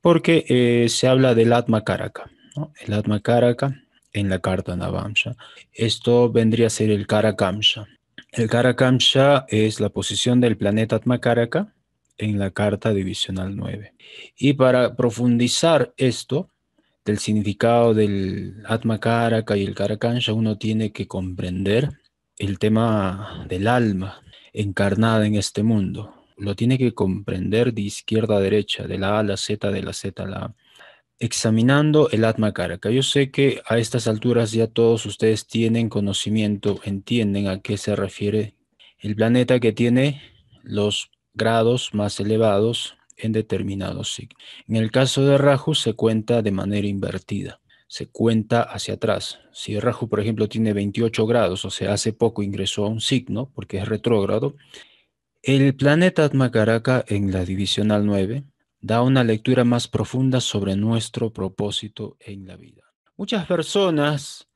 porque eh, se habla del Atma Karaka. El Atma Karaka en la carta Navamsha. Esto vendría a ser el Karakamsha. El Karakamsha es la posición del planeta Atma Karaka en la carta divisional 9. Y para profundizar esto, del significado del Atma Karaka y el Karakamsa, uno tiene que comprender el tema del alma encarnada en este mundo, lo tiene que comprender de izquierda a derecha, de la A a la Z, de la Z a la A. Examinando el Atma Karaka, yo sé que a estas alturas ya todos ustedes tienen conocimiento, entienden a qué se refiere el planeta que tiene los grados más elevados en determinados signos. En el caso de Raju se cuenta de manera invertida, se cuenta hacia atrás. Si Raju, por ejemplo, tiene 28 grados, o sea, hace poco ingresó a un signo porque es retrógrado, el planeta Atmakaraka en la divisional 9 da una lectura más profunda sobre nuestro propósito en la vida. Muchas personas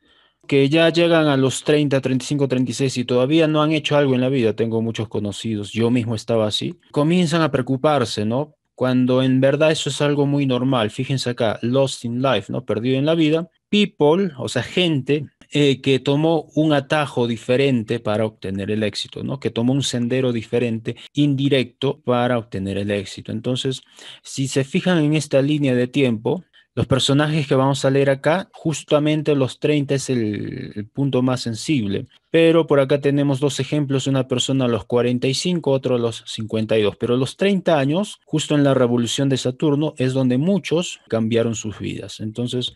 que ya llegan a los 30, 35, 36 y todavía no han hecho algo en la vida, tengo muchos conocidos, yo mismo estaba así, comienzan a preocuparse, ¿no? Cuando en verdad eso es algo muy normal. Fíjense acá, lost in life, ¿no? Perdido en la vida. People, o sea, gente, eh, que tomó un atajo diferente para obtener el éxito, ¿no? Que tomó un sendero diferente, indirecto, para obtener el éxito. Entonces, si se fijan en esta línea de tiempo, los personajes que vamos a leer acá, justamente los 30 es el, el, punto más sensible, pero por acá tenemos dos ejemplos, una persona a los 45, otro a los 52, pero los 30 años, justo en la revolución de Saturno, es donde muchos cambiaron sus vidas. Entonces,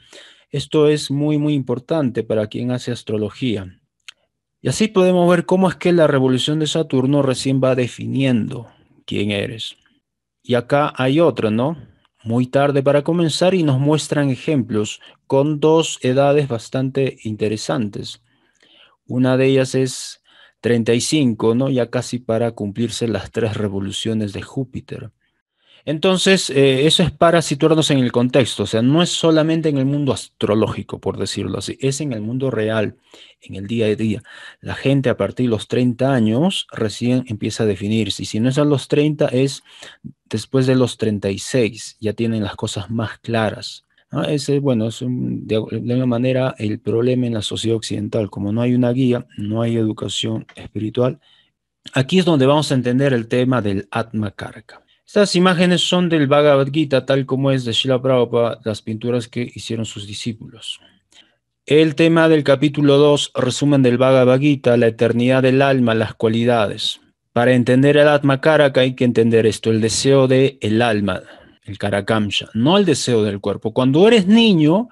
esto es muy, muy importante para quien hace astrología. Y así podemos ver cómo es que la revolución de Saturno recién va definiendo quién eres. Y acá hay otra, ¿no? Muy tarde para comenzar y nos muestran ejemplos con dos edades bastante interesantes. Una de ellas es 35, ¿no? Ya casi para cumplirse las tres revoluciones de Júpiter. Entonces, eh, eso es para situarnos en el contexto, o sea, no es solamente en el mundo astrológico, por decirlo así, es en el mundo real, en el día a día. La gente a partir de los 30 años recién empieza a definirse, y si no es a los 30, es después de los 36, ya tienen las cosas más claras. Ese, bueno, es de, alguna manera el problema en la sociedad occidental, como no hay una guía, no hay educación espiritual. Aquí es donde vamos a entender el tema del Atma Karka. Estas imágenes son del Bhagavad Gita, tal como es de Srila Prabhupada, las pinturas que hicieron sus discípulos. El tema del capítulo 2, resumen del Bhagavad Gita, la eternidad del alma, las cualidades. Para entender el Atma Karaka hay que entender esto, el deseo del el alma, el Karakamsha, no el deseo del cuerpo. Cuando eres niño,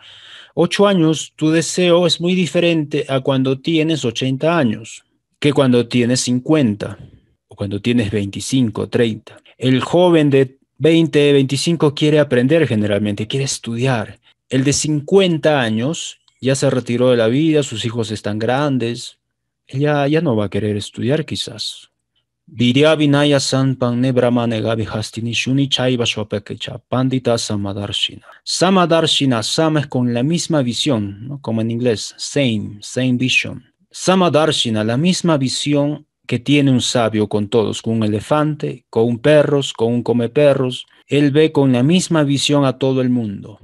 8 años, tu deseo es muy diferente a cuando tienes 80 años, que cuando tienes 50 o cuando tienes 25, 30. El joven de 20, 25 quiere aprender generalmente, quiere estudiar. El de 50 años ya se retiró de la vida, sus hijos están grandes, ella ya no va a querer estudiar quizás. Diría Vinaya Samadarshina. Samadarshina, Sama es con la misma visión, como en inglés, same, same vision. Samadarshina, la misma visión que tiene un sabio con todos, con un elefante, con perros, con un perros, Él ve con la misma visión a todo el mundo.